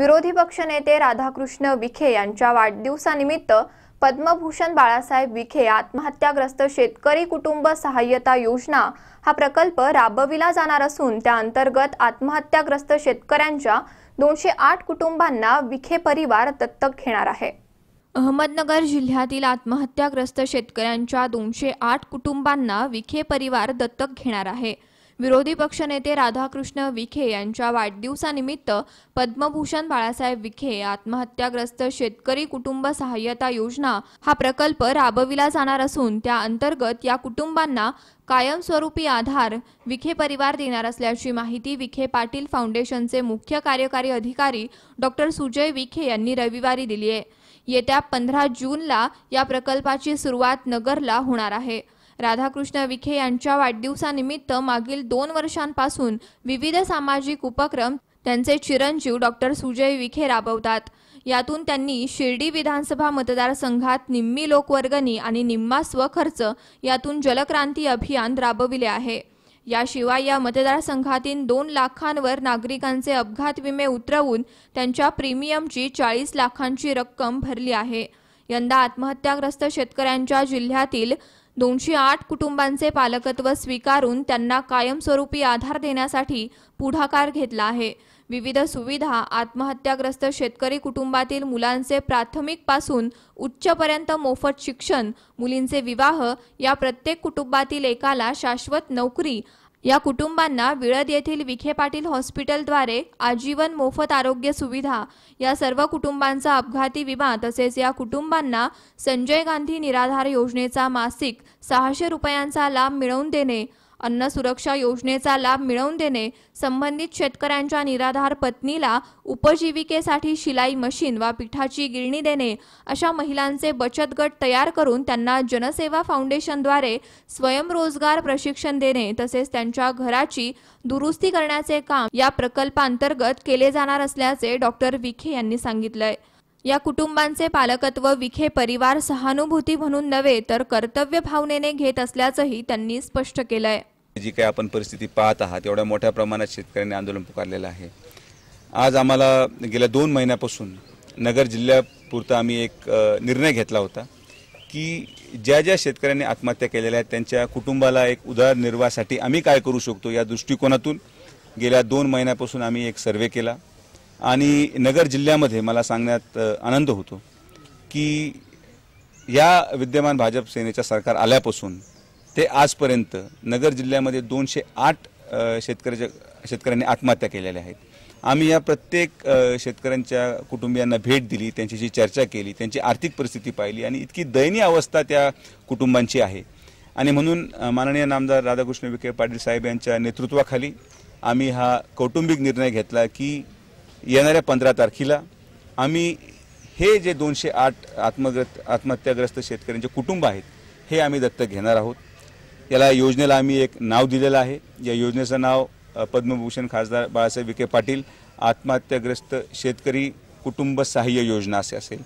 विरोधी पक्षनेते राधाकृष्ण विखे यांच्या वाढदिवसानिमित्त पद्मभूषण बाळासाहेब विखे आत्महत्याग्रस्त शेतकरी कुटुंब सहाय्यता योजना हा प्रकल्प राबविला जाणार असून त्या अंतर्गत आत्महत्याग्रस्त शेतकऱ्यांच्या दोनशे आठ कुटुंबांना विखे परिवार दत्तक घेणार आहे अहमदनगर जिल्ह्यातील आत्महत्याग्रस्त शेतकऱ्यांच्या दोनशे आठ कुटुंबांना विखे परिवार दत्तक घेणार आहे विरोधी पक्षनेते राधाकृष्ण विखे यांच्या वाढदिवसानिमित्त पद्मभूषण बाळासाहेब विखे आत्महत्याग्रस्त शेतकरी कुटुंब सहाय्यता योजना हा प्रकल्प राबविला जाणार असून त्या अंतर्गत या कुटुंबांना कायमस्वरूपी आधार विखे परिवार देणार असल्याची माहिती विखे पाटील फाउंडेशनचे मुख्य कार्यकारी अधिकारी डॉक्टर सुजय विखे यांनी रविवारी दिली आहे येत्या पंधरा जूनला या प्रकल्पाची सुरुवात नगरला होणार आहे राधाकृष्ण विखे यांच्या वाढदिवसानिमित्त मागील दोन वर्षांपासून विविध सामाजिक उपक्रम त्यांचे चिरंजीव डॉक्टर सुजय विखे राबवतात यातून त्यांनी शिर्डी विधानसभा मतदारसंघात निम्मी लोकवर्गणी आणि निम्मा स्वखर्च यातून जलक्रांती अभियान राबविले आहे याशिवाय या मतदारसंघातील दोन लाखांवर नागरिकांचे अपघात विमे उतरवून त्यांच्या प्रीमियमची चाळीस लाखांची रक्कम भरली आहे यंदा आत्महत्याग्रस्त शेतकऱ्यांच्या जिल्ह्यातील दोनशे आठ कुटुंबांचे पालकत्व स्वीकारून त्यांना कायमस्वरूपी आधार देण्यासाठी पुढाकार घेतला आहे विविध सुविधा आत्महत्याग्रस्त शेतकरी कुटुंबातील मुलांचे प्राथमिकपासून उच्चपर्यंत मोफत शिक्षण मुलींचे विवाह या प्रत्येक कुटुंबातील एकाला शाश्वत नोकरी या कुटुंबांना विळद येथील विखे पाटील हॉस्पिटलद्वारे आजीवन मोफत आरोग्य सुविधा या सर्व कुटुंबांचा अपघाती विमा तसेच या कुटुंबांना संजय गांधी निराधार योजनेचा मासिक सहाशे रुपयांचा लाभ मिळवून देणे अन्न सुरक्षा योजनेचा लाभ मिळवून देणे संबंधित शेतकऱ्यांच्या निराधार पत्नीला उपजीविकेसाठी शिलाई मशीन वा पिठाची गिरणी देणे अशा महिलांचे बचत गट तयार करून त्यांना जनसेवा फाउंडेशनद्वारे स्वयंरोजगार प्रशिक्षण देणे तसेच त्यांच्या घराची दुरुस्ती करण्याचे काम या प्रकल्पांतर्गत केले जाणार असल्याचे डॉक्टर विखे यांनी सांगितलंय या कुटुंबांचे पालकत्व विखे परिवार सहानुभूती म्हणून नव्हे तर कर्तव्य भावनेने घेत असल्याचंही त्यांनी स्पष्ट केलंय जी काही आपण परिस्थिती पाहत आहात एवढ्या मोठ्या प्रमाणात शेतकऱ्यांनी आंदोलन पुकारलेलं आहे आज आम्हाला गेल्या दोन महिन्यापासून नगर जिल्ह्यापुरता आम्ही एक निर्णय घेतला होता की ज्या ज्या शेतकऱ्यांनी आत्महत्या केलेल्या आहेत त्यांच्या कुटुंबाला एक उदरनिर्वाहासाठी आम्ही काय करू शकतो या दृष्टिकोनातून गेल्या दोन महिन्यापासून आम्ही एक सर्वे केला आणि नगर जिल्ह्यामध्ये मला सांगण्यात आनंद होतो की या विद्यमान भाजप सेनेच्या सरकार आल्यापासून ते आजपर्यंत नगर जिल्ह्यामध्ये दोनशे आठ शेतकऱ्याच्या शेतकऱ्यांनी आत्महत्या केलेल्या आहेत आम्ही या प्रत्येक शेतकऱ्यांच्या कुटुंबियांना भेट दिली त्यांच्याशी चर्चा केली त्यांची आर्थिक परिस्थिती पाहिली आणि इतकी दयनीय अवस्था त्या कुटुंबांची आहे आणि म्हणून माननीय नामदार राधाकृष्ण विखे पाटील साहेब यांच्या नेतृत्वाखाली आम्ही हा कौटुंबिक निर्णय घेतला की येणाऱ्या पंधरा तारखेला आम्ही हे जे दोनशे आठ आत्मग्रस्त आत्महत्याग्रस्त शेतकऱ्यांचे कुटुंब आहेत हे आम्ही दत्तक घेणार आहोत याला योजनेला आम्ही एक नाव दिलेलं आहे या योजनेचं नाव पद्मभूषण खासदार बाळासाहेब विखे पाटील आत्महत्याग्रस्त शेतकरी कुटुंब सहाय्य योजना असे असेल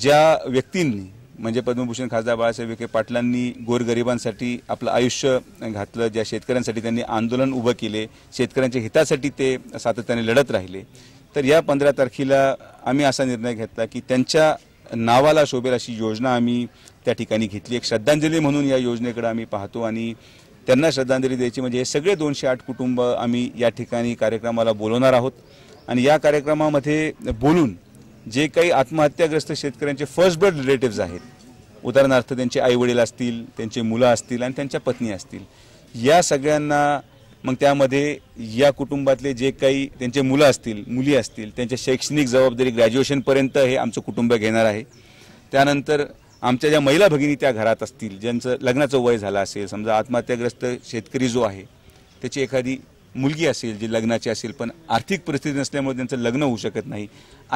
ज्या व्यक्तींनी म्हणजे पद्मभूषण खासदार बाळासाहेब विखे पाटलांनी गोरगरिबांसाठी आपलं आयुष्य घातलं ज्या शेतकऱ्यांसाठी त्यांनी आंदोलन उभं केले शेतकऱ्यांच्या हितासाठी ते सातत्याने लढत राहिले तर या पंधरा तारखेला आम्ही असा निर्णय घेतला की त्यांच्या नावाला शोभेल अशी योजना आम्ही त्या ठिकाणी घेतली एक श्रद्धांजली म्हणून या योजनेकडे आम्ही पाहतो आणि त्यांना श्रद्धांजली द्यायची म्हणजे हे सगळे दोनशे आठ कुटुंब आम्ही या ठिकाणी कार्यक्रमाला बोलवणार आहोत आणि या कार्यक्रमामध्ये बोलून जे काही आत्महत्याग्रस्त शेतकऱ्यांचे फर्स्ट ब्लड रिलेटिव्ज आहेत उदाहरणार्थ त्यांचे आईवडील असतील त्यांचे मुलं असतील आणि त्यांच्या पत्नी असतील या सगळ्यांना मग त्यामध्ये या कुटुंबातले जे काही त्यांचे मुलं असतील मुली असतील त्यांच्या शैक्षणिक जबाबदारी ग्रॅज्युएशनपर्यंत हे आमचं कुटुंब घेणार आहे त्यानंतर आमच्या ज्या महिला भगिनी त्या घरात असतील ज्यांचं लग्नाचं वय झालं असेल समजा आत्महत्याग्रस्त शेतकरी जो आहे त्याची एखादी मुलगी असेल जी लग्नाची असेल पण आर्थिक परिस्थिती नसल्यामुळे त्यांचं लग्न होऊ शकत नाही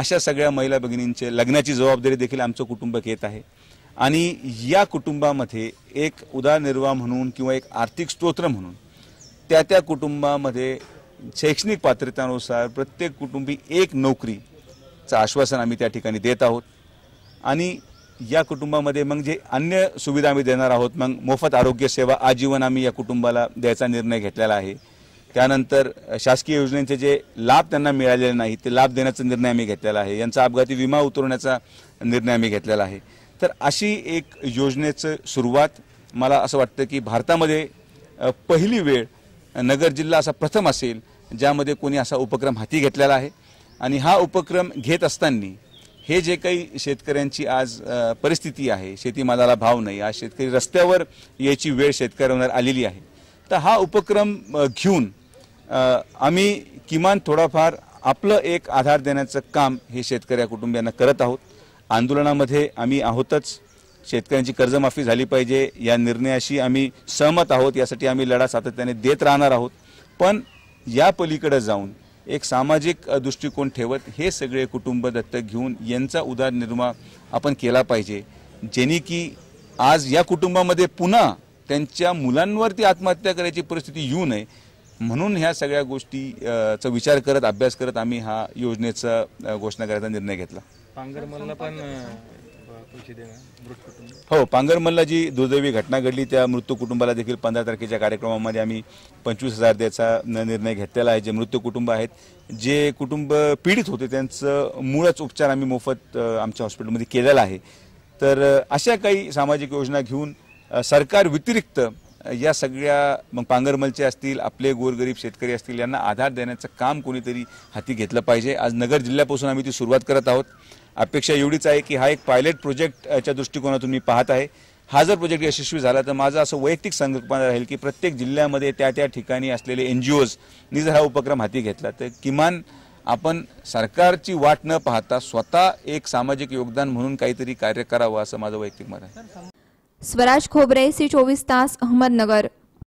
अशा सगळ्या महिला भगिनींचे लग्नाची जबाबदारी देखील आमचं कुटुंब घेत आहे आणि या कुटुंबामध्ये एक उदारनिर्वाह म्हणून किंवा एक आर्थिक स्तोत्र म्हणून त्या त्या कुटुंबामध्ये शैक्षणिक पात्रतेनुसार प्रत्येक कुटुंबी एक नोकरीचं आश्वासन आम्ही त्या ठिकाणी देत आहोत आणि या कुटुंबामध्ये मग जे अन्य सुविधा आम्ही देणार आहोत मग मोफत आरोग्य सेवा आजीवन आम्ही या कुटुंबाला द्यायचा निर्णय घेतलेला आहे त्यानंतर शासकीय योजनेचे जे लाभ त्यांना मिळालेले नाही ते लाभ देण्याचा निर्णय आम्ही घेतलेला आहे यांचा अपघाती विमा उतरवण्याचा निर्णय आम्ही घेतलेला आहे तर अशी एक योजनेचं सुरुवात मला असं वाटतं की भारतामध्ये पहिली वेळ नगर जिल्हा असा प्रथम असेल ज्यामध्ये कोणी असा उपक्रम हाती घेतलेला आहे आणि हा उपक्रम घेत असताना हे जे काही शेतकऱ्यांची आज परिस्थिती आहे शेतीमालाला भाव नाही आज शेतकरी रस्त्यावर यायची वेळ शेतकऱ्यांवर आलेली आहे तर हा उपक्रम घेऊन आम्ही किमान थोडाफार आपलं एक आधार देण्याचं काम हे शेतकऱ्या कुटुंबियांना करत आहोत आंदोलनामध्ये आम्ही आहोतच शेतकऱ्यांची कर्जमाफी झाली पाहिजे या निर्णयाशी आम्ही सहमत आहोत यासाठी आम्ही लढा सातत्याने देत राहणार आहोत पण या पलीकडे जाऊन एक सामाजिक दृष्टिकोन ठेवत हे सगळे कुटुंब दत्तक घेऊन यांचा उदारनिर्वाह आपण केला पाहिजे ज्यांनी की आज या कुटुंबामध्ये पुन्हा त्यांच्या मुलांवरती आत्महत्या करायची परिस्थिती येऊ नये म्हणून ह्या सगळ्या गोष्टीचा विचार करत अभ्यास करत आम्ही हा योजनेचा घोषणा करायचा निर्णय घेतला पांगरमलला पण हो पांगरमलला जी दुर्दैवी घटना घडली त्या मृत्यू कुटुंबाला देखील पंधरा तारखेच्या कार्यक्रमामध्ये आम्ही पंचवीस हजार द्यायचा निर्णय घेतलेला आहे जे मृत्यू कुटुंब आहेत जे कुटुंब पीडित होते त्यांचं मूळच उपचार आम्ही मोफत आमच्या हॉस्पिटलमध्ये केलेला आहे तर अशा काही सामाजिक योजना घेऊन सरकार व्यतिरिक्त या सगळ्या मग पांगरमलचे असतील आपले गोरगरीब शेतकरी असतील यांना आधार देण्याचं काम कोणीतरी हाती घेतलं पाहिजे आज नगर जिल्ह्यापासून आम्ही ती सुरुवात करत आहोत अपेक्षा एवढीच आहे की हा एक पायलट प्रोजेक्टच्या दृष्टिकोनातून मी पाहत आहे हा जर प्रोजेक्ट यशस्वी झाला तर माझा असं वैयक्तिक संकल्पना राहील की प्रत्येक जिल्ह्यामध्ये त्या त्या ठिकाणी असलेले एन जी जर हा उपक्रम हाती घेतला तर किमान आपण सरकारची वाट न पाहता स्वतः एक सामाजिक योगदान म्हणून काहीतरी कार्य करावं असं माझं वैयक्तिक मत आहे स्वराज खोबरे सी चोवीस तास अहमदनगर